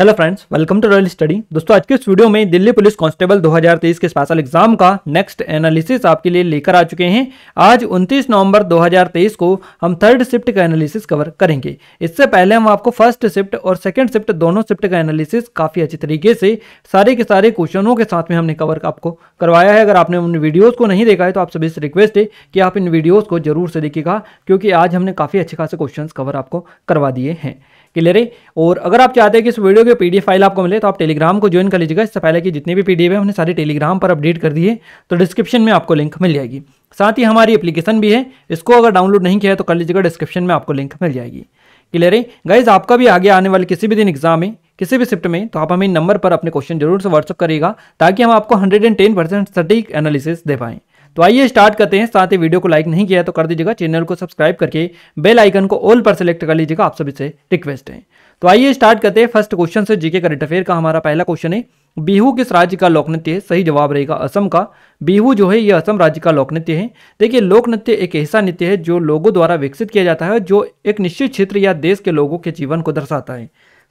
hello friends welcome to Royal Study दोस्तों आज के इस वीडियो में दिल्ली पुलिस कांस्टेबल 2023 के स्पेशल एग्जाम का नेक्स्ट एनालिसिस आपके लिए लेकर आ चुके हैं आज 29 नवंबर 2023 को हम थर्ड शिफ्ट का एनालिसिस कवर करेंगे इससे पहले हम आपको फर्स्ट शिफ्ट और सेकंड शिफ्ट दोनों शिफ्ट का एनालिसिस काफ़ी अच्छी तरीके से सारे के सारे क्वेश्चनों के साथ में हमने कवर आपको करवाया है अगर आपने उन वीडियोज़ को नहीं देखा है तो आप सभी से रिक्वेस्ट है कि आप इन वीडियोज़ को जरूर से देखिएगा क्योंकि आज हमने काफ़ी अच्छे खासे क्वेश्चन कवर आपको करवा दिए हैं क्लियर है और अगर आप चाहते हैं कि इस वीडियो वीडियो की पीडीएफ फाइल आपको मिले तो आप टेलीग्राम को ज्वाइन कर लीजिएगा इससे पहले कि जितने भी पीडीएफ हैं हमने सारे टेलीग्राम पर अपडेट कर दिए तो डिस्क्रिप्शन में आपको लिंक मिल जाएगी साथ ही हमारी एप्लीकेशन भी है इसको अगर डाउनलोड नहीं किया है तो कर लीजिएगा डिस्क्रिप्शन में आपको लिंक मिल जाएगी क्लियर है गाइज आपका भी आगे आने वाले किसी भी दिन एग्जाम में किसी भी शिफ्ट में तो आप हमें नंबर पर अपने क्वेश्चन जरूर से व्हाट्सअप करेगा ताकि हम आपको 110 परसेंट सटीक एनालिसिस दे पाएँ तो आइए स्टार्ट करते हैं साथ ही वीडियो को लाइक नहीं किया तो कर दीजिएगा चैनल को सब्सक्राइब करके बेल आइकन को ऑल पर सेलेक्ट कर लीजिएगा आप सभी से रिक्वेस्ट है तो आइए स्टार्ट करते हैं फर्स्ट क्वेश्चन से जीके करंट अफेयर का हमारा पहला क्वेश्चन है बिहू किस राज्य का लोक नृत्य है सही जवाब रहेगा असम का बिहू जो है ये असम राज्य का लोकनृत्य है देखिए लोक नृत्य एक ऐसा नृत्य है जो लोगों द्वारा विकसित किया जाता है जो एक निश्चित क्षेत्र या देश के लोगों के जीवन को दर्शाता है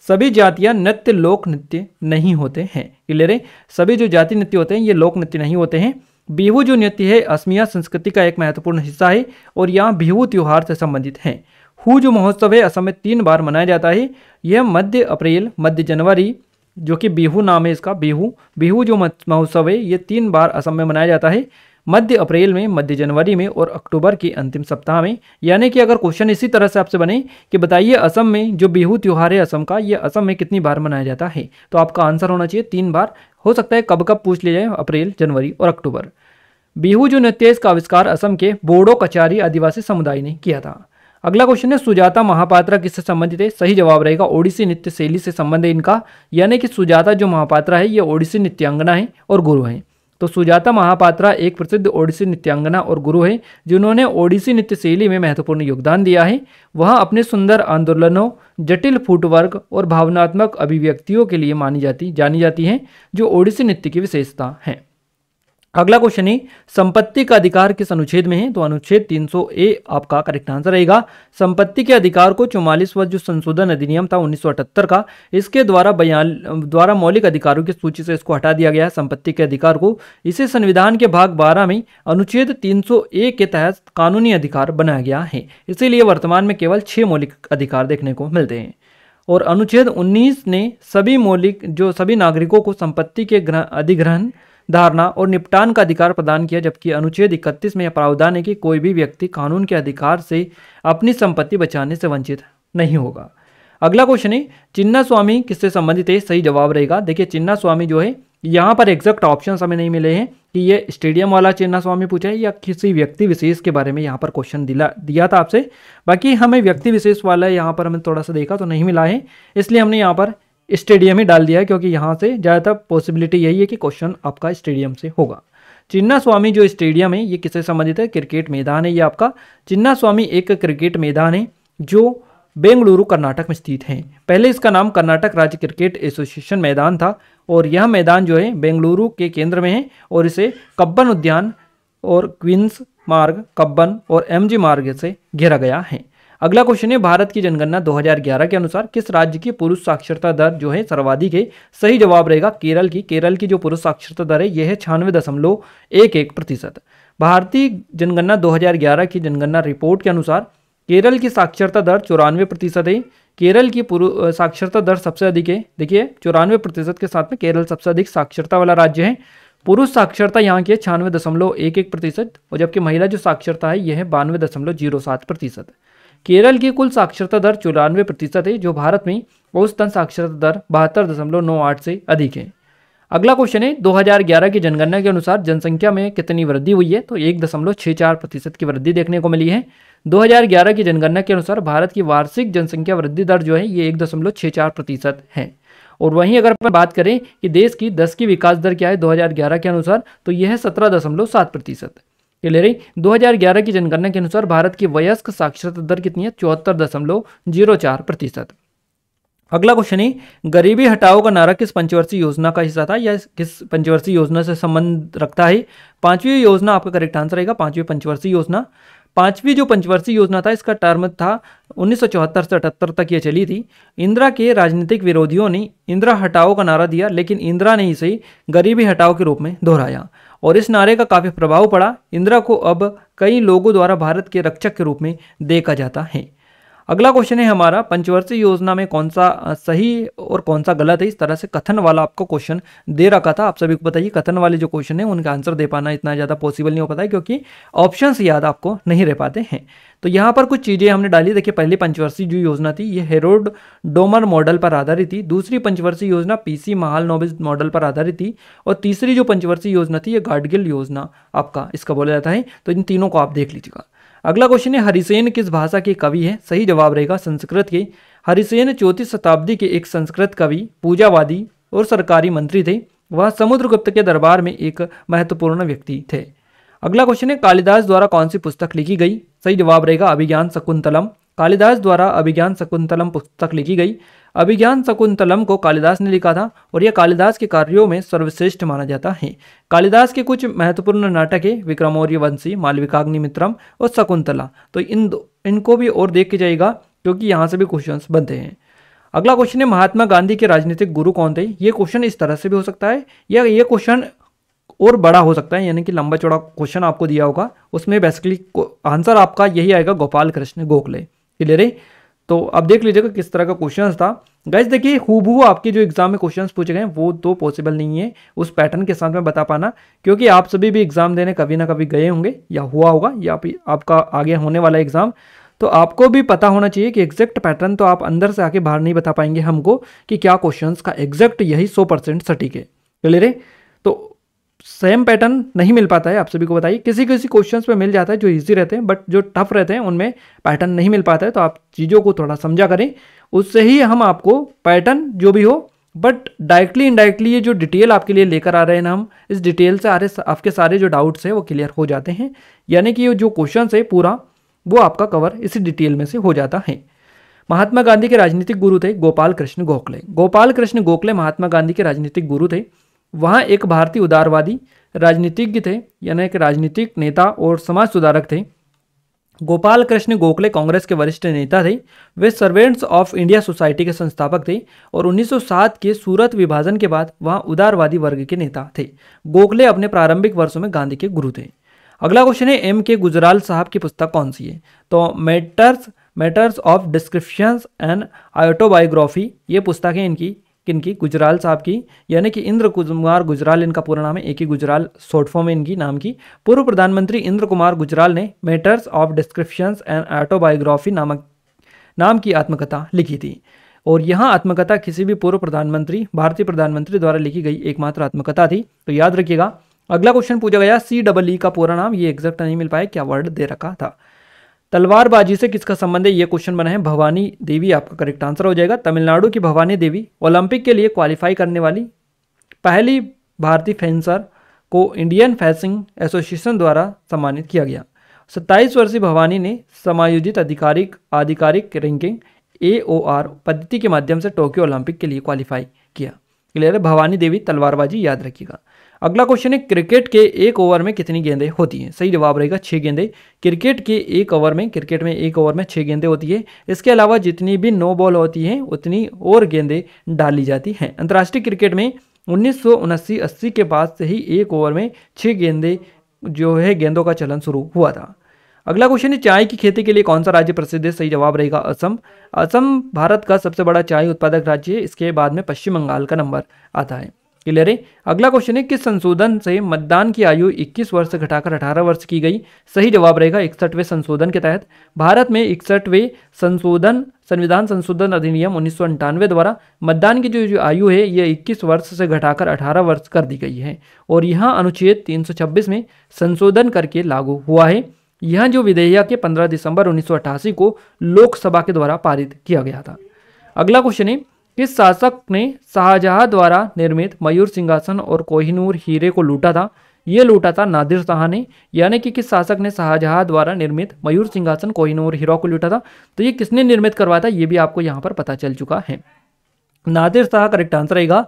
सभी जातियां नृत्य लोक नृत्य नहीं होते हैं क्लियर है सभी जो जाति नृत्य होते हैं ये लोक नृत्य नहीं होते हैं बिहू जो नृत्य है असमिया संस्कृति का एक महत्वपूर्ण हिस्सा है और यहाँ बिहू त्यौहार से संबंधित है हु जो महोत्सव है असम में तीन बार मनाया जाता है यह मध्य अप्रैल मध्य जनवरी जो कि बिहू नाम है इसका बिहू बिहू जो महोत्सव है ये तीन बार असम में मनाया जाता है मध्य अप्रैल में मध्य जनवरी में और अक्टूबर के अंतिम सप्ताह में यानी कि अगर क्वेश्चन इसी तरह से आपसे बने कि बताइए असम में जो बिहू त्यौहार है असम का ये असम में कितनी बार मनाया जाता है तो आपका आंसर होना चाहिए तीन बार हो सकता है कब कब पूछ लिया जाए अप्रैल जनवरी और अक्टूबर बिहू जो नृत्य इसका आविष्कार असम के बोडो कचारी आदिवासी समुदाय ने किया था अगला क्वेश्चन है सुजाता महापात्रा किससे संबंधित है सही जवाब रहेगा ओडिसी नृत्य शैली से संबंध है इनका यानी कि सुजाता जो महापात्रा है ये ओडिसी नृत्यांगना है और गुरु हैं तो सुजाता महापात्रा एक प्रसिद्ध ओडिसी नृत्यांगना और गुरु है जिन्होंने ओडिसी नृत्य शैली में महत्वपूर्ण योगदान दिया है वह अपने सुंदर आंदोलनों जटिल फुटवर्क और भावनात्मक अभिव्यक्तियों के लिए मानी जाती जानी जाती हैं जो ओडिसी नृत्य की विशेषता हैं अगला क्वेश्चन है संपत्ति का अधिकार किस अनुच्छेद में है तो अनुच्छेद 300 ए आपका करेक्ट आंसर रहेगा संपत्ति के अधिकार को चौवालीसवा जो संशोधन अधिनियम था उन्नीस का इसके द्वारा बयान द्वारा मौलिक अधिकारों की सूची से इसको हटा दिया गया है संपत्ति के अधिकार को इसे संविधान के भाग 12 में अनुच्छेद 300 ए के तहत कानूनी अधिकार बनाया गया है इसीलिए वर्तमान में केवल छः मौलिक अधिकार देखने को मिलते हैं और अनुच्छेद उन्नीस ने सभी मौलिक जो सभी नागरिकों को संपत्ति के अधिग्रहण धारणा और निपटान का अधिकार प्रदान किया जबकि अनुच्छेद इकतीस में यह प्रावधान है कि कोई भी व्यक्ति कानून के अधिकार से अपनी संपत्ति बचाने से वंचित नहीं होगा अगला क्वेश्चन है चिन्ना स्वामी किससे संबंधित है सही जवाब रहेगा देखिए चिन्ना स्वामी जो है यहाँ पर एग्जैक्ट ऑप्शन हमें नहीं मिले हैं कि ये स्टेडियम वाला चिन्ना स्वामी पूछा है या किसी व्यक्ति विशेष के बारे में यहाँ पर क्वेश्चन दिला दिया था आपसे बाकी हमें व्यक्ति विशेष वाला यहाँ पर हमें थोड़ा सा देखा तो नहीं मिला है इसलिए हमने यहाँ पर स्टेडियम ही डाल दिया है क्योंकि यहाँ से ज़्यादातर पॉसिबिलिटी यही है कि क्वेश्चन आपका स्टेडियम से होगा चिन्ना स्वामी जो स्टेडियम है ये किससे संबंधित है क्रिकेट मैदान है ये आपका चिन्ना स्वामी एक क्रिकेट मैदान है जो बेंगलुरु कर्नाटक में स्थित है पहले इसका नाम कर्नाटक राज्य क्रिकेट एसोसिएशन मैदान था और यह मैदान जो है बेंगलुरु के केंद्र में है और इसे कब्बन उद्यान और क्वींस मार्ग कब्बन और एमजी मार्ग से घेरा गया है अगला क्वेश्चन है भारत की जनगणना 2011 के अनुसार किस राज्य की पुरुष साक्षरता दर जो है सर्वाधिक है सही जवाब रहेगा केरल की केरल की जो पुरुष साक्षरता दर है यह है छियानवे दशमलव एक एक प्रतिशत भारतीय जनगणना 2011 की जनगणना रिपोर्ट के अनुसार केरल की साक्षरता दर चौरानवे प्रतिशत है केरल की साक्षरता दर सबसे अधिक है देखिए चौरानवे प्रतिशत के साथ में केरल सबसे अधिक साक्षरता वाला राज्य है पुरुष साक्षरता यहाँ की है छियानवे दशमलव एक एक प्रतिशत और जबकि महिला जो साक्षरता है यह है बानवे दशमलव जीरो सात प्रतिशत केरल की कुल साक्षरता दर चौरानवे प्रतिशत है जो भारत में औसतन साक्षरता दर बहत्तर दशमलव नौ आठ से अधिक है अगला क्वेश्चन है 2011 की जनगणना के अनुसार जनसंख्या में कितनी वृद्धि हुई है तो एक दशमलव छः चार प्रतिशत की वृद्धि देखने को मिली है 2011 की जनगणना के अनुसार भारत की वार्षिक जनसंख्या वृद्धि दर जो है ये एक दशमलव छः चार प्रतिशत है और वहीं अगर अपन बात करें कि देश की दस की विकास दर क्या है 2011 के अनुसार तो यह है सत्रह दशमलव सात प्रतिशत ले रही 2011 की जनगणना के अनुसार भारत की वयस्क साक्षरता दर कितनी है चौहत्तर दशमलव जीरो चार प्रतिशत अगला क्वेश्चन है गरीबी हटाओ का नारा किस पंचवर्षीय योजना का हिस्सा था या किस पंचवर्षीय योजना से संबंध रखता है पांचवी योजना आपका करेक्ट आंसर रहेगा पांचवी पंचवर्षीय योजना पांचवी जो पंचवर्षीय योजना था इसका टर्म था 1974 से अठहत्तर तक ये चली थी इंदिरा के राजनीतिक विरोधियों ने इंदिरा हटाओ का नारा दिया लेकिन इंदिरा ने इसे गरीबी हटाओ के रूप में दोहराया और इस नारे का काफ़ी प्रभाव पड़ा इंदिरा को अब कई लोगों द्वारा भारत के रक्षक के रूप में देखा जाता है अगला क्वेश्चन है हमारा पंचवर्षीय योजना में कौन सा सही और कौन सा गलत है इस तरह से कथन वाला आपको क्वेश्चन दे रखा था आप सभी को बताइए कथन वाले जो क्वेश्चन है उनका आंसर दे पाना इतना ज़्यादा पॉसिबल नहीं हो पाता है क्योंकि ऑप्शंस याद आपको नहीं रह पाते हैं तो यहाँ पर कुछ चीज़ें हमने डाली देखिए पहली पंचवर्षीय जो योजना थी ये हेरोड डोमर मॉडल पर आधारित थी दूसरी पंचवर्षीय योजना पीसी महाल नोबिस मॉडल पर आधारित थी और तीसरी जो पंचवर्षीय योजना थी ये गाडगिल योजना आपका इसका बोला जाता है तो इन तीनों को आप देख लीजिएगा अगला क्वेश्चन है हरिसेन किस भाषा के कवि है सही जवाब रहेगा संस्कृत के हरिसेन चौथी शताब्दी के एक संस्कृत कवि पूजावादी और सरकारी मंत्री थे वह समुद्रगुप्त के दरबार में एक महत्वपूर्ण व्यक्ति थे अगला क्वेश्चन है कालिदास द्वारा कौन सी पुस्तक लिखी गई सही जवाब रहेगा अभिज्ञान शकुंतलम कालिदास द्वारा अभिज्ञान शकुंतलम पुस्तक लिखी गई अभिज्ञान शकुंतलम को कालिदास ने लिखा था और यह कालिदास के कार्यों में सर्वश्रेष्ठ माना जाता है कालिदास के कुछ महत्वपूर्ण नाटक है विक्रमौर्य वंशी मालविकाग्निमित्रम और शकुंतला तो इन इनको भी और देख के जाएगा क्योंकि यहाँ से भी क्वेश्चन बनते हैं अगला क्वेश्चन है महात्मा गांधी के राजनीतिक गुरु कौन थे ये क्वेश्चन इस तरह से भी हो सकता है या ये क्वेश्चन और बड़ा हो सकता है यानी कि लंबा चौड़ा क्वेश्चन आपको दिया होगा उसमें बेसिकली आंसर आपका यही आएगा गोपाल कृष्ण गोखले क्लियर है तो अब देख लीजिएगा किस तरह का क्वेश्चन था गैस देखिए हुबू आपके जो एग्जाम में क्वेश्चंस पूछे गए वो तो पॉसिबल नहीं है उस पैटर्न के साथ में बता पाना क्योंकि आप सभी भी एग्जाम देने कभी ना कभी गए होंगे या हुआ होगा या आपका आगे होने वाला एग्जाम तो आपको भी पता होना चाहिए कि एग्जैक्ट पैटर्न तो आप अंदर से आके बाहर नहीं बता पाएंगे हमको कि क्या क्वेश्चन का एग्जैक्ट यही सौ परसेंट सटीक है क्लियर है सेम पैटर्न नहीं मिल पाता है आप सभी को बताइए किसी किसी क्वेश्चन पे मिल जाता है जो इजी रहते हैं बट जो टफ रहते हैं उनमें पैटर्न नहीं मिल पाता है तो आप चीज़ों को थोड़ा समझा करें उससे ही हम आपको पैटर्न जो भी हो बट डायरेक्टली इनडायरेक्टली ये जो डिटेल आपके लिए लेकर आ रहे हैं ना हम इस डिटेल से आ रहे आपके सारे जो डाउट्स हैं वो क्लियर हो जाते हैं यानी कि ये जो क्वेश्चन है पूरा वो आपका कवर इसी डिटेल में से हो जाता है महात्मा गांधी के राजनीतिक गुरु थे गोपाल कृष्ण गोखले गोपाल कृष्ण गोखले महात्मा गांधी के राजनीतिक गुरु थे वहाँ एक भारतीय उदारवादी राजनीतिज्ञ थे यानी एक राजनीतिक नेता और समाज सुधारक थे गोपाल कृष्ण गोखले कांग्रेस के वरिष्ठ नेता थे वे सर्वेंट्स ऑफ इंडिया सोसाइटी के संस्थापक थे और 1907 के सूरत विभाजन के बाद वहाँ उदारवादी वर्ग के नेता थे गोखले अपने प्रारंभिक वर्षों में गांधी के गुरु थे अगला क्वेश्चन है एम के गुजराल साहब की पुस्तक कौन सी है तो matters matters of descriptions and autobiography ये पुस्तक है इनकी किन की गुजराल साहब की यानी कि इंद्र कुमार गुजराल इनका पूरा नाम है एक ही गुजराल शॉर्ट फॉर्म है इनकी नाम की पूर्व प्रधानमंत्री इंद्र कुमार गुजराल ने matters of description and autobiography नामक नाम की आत्मकथा लिखी थी और यहाँ आत्मकथा किसी भी पूर्व प्रधानमंत्री भारतीय प्रधानमंत्री द्वारा लिखी गई एकमात्र आत्मकथा थी तो याद रखिएगा अगला क्वेश्चन पूछा गया सी डबल ई का पूरा नाम ये एग्जैक्ट नहीं मिल पाया क्या वर्ड दे रखा था तलवारबाजी से किसका संबंध है ये क्वेश्चन बना है भवानी देवी आपका करेक्ट आंसर हो जाएगा तमिलनाडु की भवानी देवी ओलंपिक के लिए क्वालिफाई करने वाली पहली भारतीय फेंसर को इंडियन फेंसिंग एसोसिएशन द्वारा सम्मानित किया गया सत्ताईस वर्षीय भवानी ने समायोजित आधिकारिक आधिकारिक रैंकिंग ए पद्धति के माध्यम से टोक्यो ओलंपिक के लिए क्वालिफाई किया क्लियर है भवानी देवी तलवारबाजी याद रखिएगा अगला क्वेश्चन है क्रिकेट के एक ओवर में कितनी गेंदें होती हैं सही जवाब रहेगा छः गेंदें क्रिकेट के एक ओवर में क्रिकेट में एक ओवर में छः गेंदें होती है इसके अलावा जितनी भी नो बॉल होती हैं उतनी और गेंदें डाली जाती हैं अंतर्राष्ट्रीय क्रिकेट में उन्नीस सौ के बाद से ही एक ओवर में छः गेंदें जो है गेंदों का चलन शुरू हुआ था अगला क्वेश्चन है चाय की खेती के लिए कौन सा राज्य प्रसिद्ध है सही जवाब रहेगा असम असम भारत का सबसे बड़ा चाय उत्पादक राज्य है इसके बाद में पश्चिम बंगाल का नंबर आता है क्लियर है अगला क्वेश्चन है किस संशोधन से मतदान की आयु 21 वर्ष से घटाकर 18 वर्ष की गई सही जवाब रहेगा इकसठवें संशोधन के तहत भारत में इकसठवें संशोधन संविधान संशोधन अधिनियम उन्नीस द्वारा मतदान की जो, जो आयु है यह 21 वर्ष से घटाकर 18 वर्ष कर दी गई है और यह अनुच्छेद 326 में संशोधन करके लागू हुआ है यह जो विधेयक है पंद्रह दिसंबर 1988 को लोकसभा के द्वारा पारित किया गया था अगला क्वेश्चन है किस शासक ने शाहजहां द्वारा निर्मित मयूर सिंहासन और कोहिनूर हीरे को लूटा था ये लूटा था नादिर शाह ने यानी कि किस शासक ने शाहजहां द्वारा निर्मित मयूर सिंहासन कोहिनूर हीरा को लूटा था तो ये किसने निर्मित करवाया था ये भी आपको यहाँ पर पता चल चुका है नादिर शाह करेक्ट आंसर रहेगा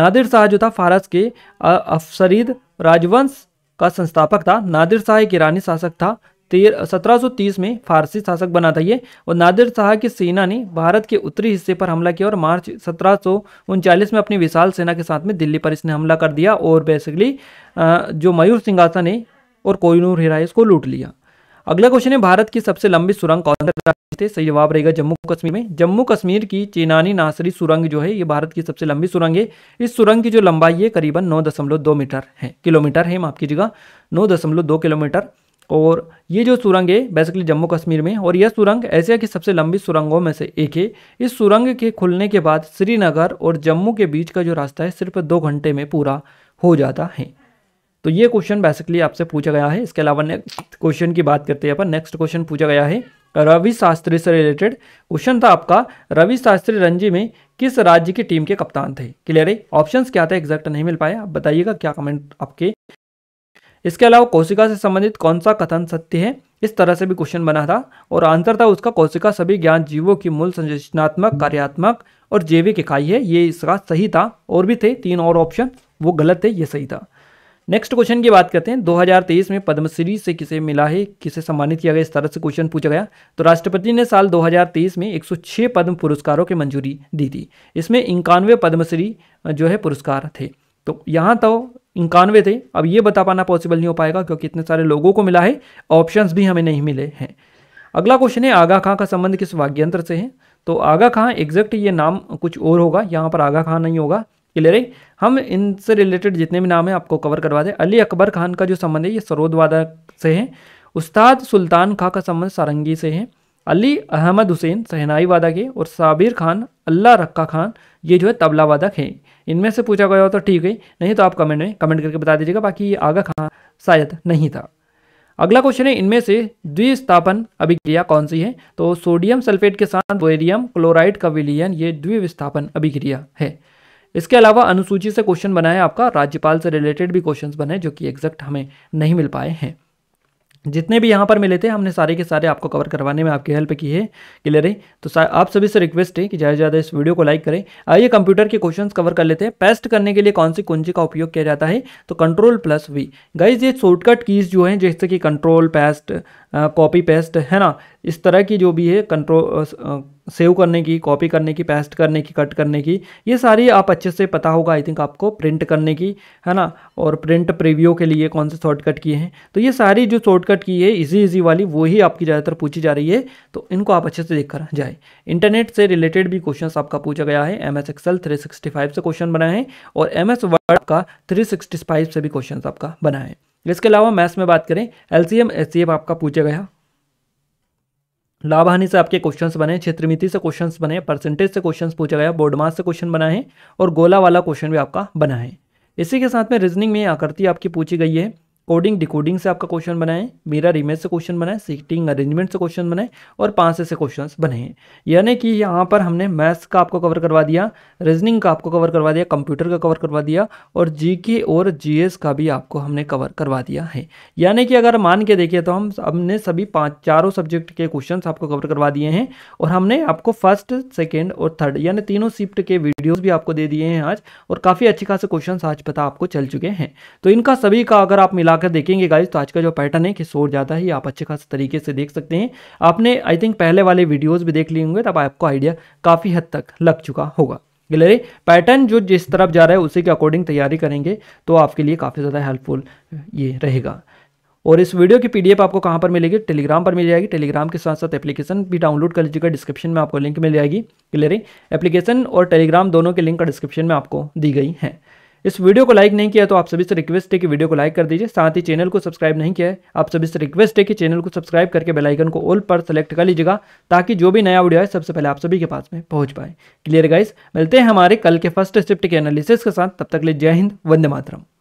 नादिर शाह जो था फारस के अफसरीद राजवंश का संस्थापक था नादिर शाह एक ईरानी शासक था सत्रह तीस में फारसी शासक बना था ये और नादिर शाह की सेना ने भारत के उत्तरी हिस्से पर हमला किया और मार्च सत्रह में अपनी विशाल सेना के साथ में दिल्ली पर इसने हमला कर दिया और बेसिकली जो मयूर सिंघासन है और कोहिनूर हिरा इसको लूट लिया अगला क्वेश्चन है भारत की सबसे लंबी सुरंग कौन सा थे सही जवाब रहेगा जम्मू कश्मीर में जम्मू कश्मीर की चेनानी नासरी सुरंग जो है ये भारत की सबसे लंबी सुरंग है इस सुरंग की जो लंबाई है करीबन नौ दशमलव दो मीटर है किलोमीटर है माफ कीजिएगा नौ दशमलव दो किलोमीटर और ये जो सुरंग है बेसिकली जम्मू कश्मीर में और यह सुरंग एशिया की सबसे लंबी सुरंगों में से एक है इस सुरंग के खुलने के बाद श्रीनगर और जम्मू के बीच का जो रास्ता है सिर्फ दो घंटे में पूरा हो जाता है तो ये क्वेश्चन बेसिकली आपसे पूछा गया है इसके अलावा नेक्स्ट क्वेश्चन की बात करते हैं अपन नेक्स्ट क्वेश्चन पूछा गया है रवि शास्त्री से रिलेटेड क्वेश्चन था आपका रवि शास्त्री रणजी में किस राज्य की टीम के कप्तान थे क्लियर है ऑप्शंस क्या था एग्जैक्ट नहीं मिल पाया आप बताइएगा क्या कमेंट आपके इसके अलावा कौशिका से संबंधित कौन सा कथन सत्य है इस तरह से भी क्वेश्चन बना था और आंसर था उसका कौशिका सभी ज्ञान जीवों की मूल संरचनात्मक कार्यात्मक और जैविक इकाई है ये इसका सही था और भी थे तीन और ऑप्शन वो गलत थे ये सही था नेक्स्ट क्वेश्चन की बात करते हैं 2023 में पद्मश्री से किसे मिला है किसे सम्मानित किया गया इस तरह से क्वेश्चन पूछा गया तो राष्ट्रपति ने साल 2023 में 106 पद्म पुरस्कारों की मंजूरी दी थी इसमें इक्यानवे पद्मश्री जो है पुरस्कार थे तो यहाँ तो इक्यानवे थे अब ये बता पाना पॉसिबल नहीं हो पाएगा क्योंकि इतने सारे लोगों को मिला है ऑप्शन भी हमें नहीं मिले हैं अगला क्वेश्चन है आगा खां का संबंध किस वाग्यंत्र से है तो आगा खां एग्जैक्ट ये नाम कुछ और होगा यहाँ पर आगा खां नहीं होगा क्लियर है हम इनसे रिलेटेड जितने भी नाम हैं आपको कवर करवा दें अली अकबर खान का जो संबंध है ये सरोद वादा से है उस्ताद सुल्तान खां का संबंध सारंगी से है अली अहमद हुसैन सहनाई वादक है और साबिर खान अल्लाह रक्का खान ये जो है तबला वादक है इनमें से पूछा गया हो तो ठीक है नहीं तो आप कमेंट में कमेंट करके बता दीजिएगा बाकी ये आगा खान शायद नहीं था अगला क्वेश्चन है इनमें से द्विस्थापन अभिक्रिया कौन सी है तो सोडियम सल्फेट के साथ बोरियम क्लोराइड का विलियन ये द्विविस्थापन अभिक्रिया है इसके अलावा अनुसूची से क्वेश्चन बनाए आपका राज्यपाल से रिलेटेड भी क्वेश्चन बने जो कि एग्जैक्ट हमें नहीं मिल पाए हैं जितने भी यहाँ पर मिले थे हमने सारे के सारे आपको कवर करवाने में आपकी हेल्प की है क्लियर है तो आप सभी से रिक्वेस्ट है कि ज़्यादा से ज़्यादा इस वीडियो को लाइक करें आइए कंप्यूटर के क्वेश्चंस कवर कर लेते हैं पेस्ट करने के लिए कौन सी कुंजी का उपयोग किया जाता है तो कंट्रोल प्लस वी गाइज ये शॉर्टकट कीज़ जो हैं जैसे कि कंट्रोल पेस्ट कॉपी पेस्ट है ना इस तरह की जो भी है कंट्रोल सेव करने की कॉपी करने की पेस्ट करने की कट करने की ये सारी आप अच्छे से पता होगा आई थिंक आपको प्रिंट करने की है ना और प्रिंट प्रीव्यू के लिए कौन से शॉर्टकट किए हैं तो ये सारी जो शॉर्टकट की है इजी इजी वाली वो ही आपकी ज़्यादातर पूछी जा रही है तो इनको आप अच्छे से देख कर जाए इंटरनेट से रिलेटेड भी क्वेश्चन आपका पूछा गया है M S Excel three sixty five से क्वेश्चन बनाए हैं और एम एस वर्ड का थ्री सिक्सटी फाइव से भी क्वेश्चन आपका बनाए इसके अलावा मैथ्स में बात करें L C M S C F आपका पूछा गया लाभहानि से आपके क्वेश्चंस बने क्षेत्रमिति से क्वेश्चंस बने परसेंटेज से क्वेश्चंस पूछा गया बोर्डमास से क्वेश्चन बना है और गोला वाला क्वेश्चन भी आपका बना है इसी के साथ में रीजनिंग में आकृति आपकी पूछी गई है कोडिंग डिकोडिंग से आपका क्वेश्चन बनाए मीरा रिमेज से क्वेश्चन बनाए सीटिंग अरेंजमेंट से क्वेश्चन बनाए और पाँच ऐसे क्वेश्चन बने यानी कि यहाँ पर हमने मैथ्स का आपको कवर करवा दिया रीजनिंग का आपको कवर करवा दिया कंप्यूटर का कवर करवा दिया और जी और जी का भी आपको हमने कवर करवा दिया है यानी कि अगर मान के देखिए तो हम हमने सभी पाँच चारों सब्जेक्ट के क्वेश्चन आपको कवर करवा दिए हैं और हमने आपको फर्स्ट सेकेंड और थर्ड यानी तीनों शिफ्ट के वीडियोज़ भी आपको दे दिए हैं आज और काफ़ी अच्छे खासे क्वेश्चन आज पता आपको चल चुके हैं तो इनका सभी का अगर आप मिला आकर देखेंगे गाइज तो आज का जो पैटर्न है कि शोर ज़्यादा ही आप अच्छे खास तरीके से देख सकते हैं आपने आई थिंक पहले वाले वीडियोज़ भी देख लिए होंगे तब आपको आइडिया काफ़ी हद तक लग चुका होगा गिलेरे पैटर्न जो जिस तरफ जा रहा है उसी के अकॉर्डिंग तैयारी करेंगे तो आपके लिए काफ़ी ज़्यादा हेल्पफुल ये रहेगा और इस वीडियो की पीडीएफ आपको कहाँ पर मिलेगी टेलीग्राम पर मिल जाएगी टेलीग्राम के साथ साथ एप्लीकेशन भी डाउनलोड कर लीजिएगा डिस्क्रिप्शन में आपको लिंक मिल जाएगी क्लियर एप्लीकेशन और टेलीग्राम दोनों के लिंक का डिस्क्रिप्शन में आपको दी गई है इस वीडियो को लाइक नहीं किया तो आप सभी से रिक्वेस्ट है कि वीडियो को लाइक कर दीजिए साथ ही चैनल को सब्सक्राइब नहीं किया है आप सभी से रिक्वेस्ट है कि चैनल को सब्सक्राइब करके बेलाइकन को ऑल पर सेलेक्ट कर लीजिएगा ताकि जो भी नया वीडियो है सबसे पहले आप सभी के पास में पहुंच पाए क्लियर गाइस मिलते हैं हमारे कल के फर्स्ट शिफ्ट के एनालिसिस के साथ तब तक लिए जय हिंद वंदे मातरम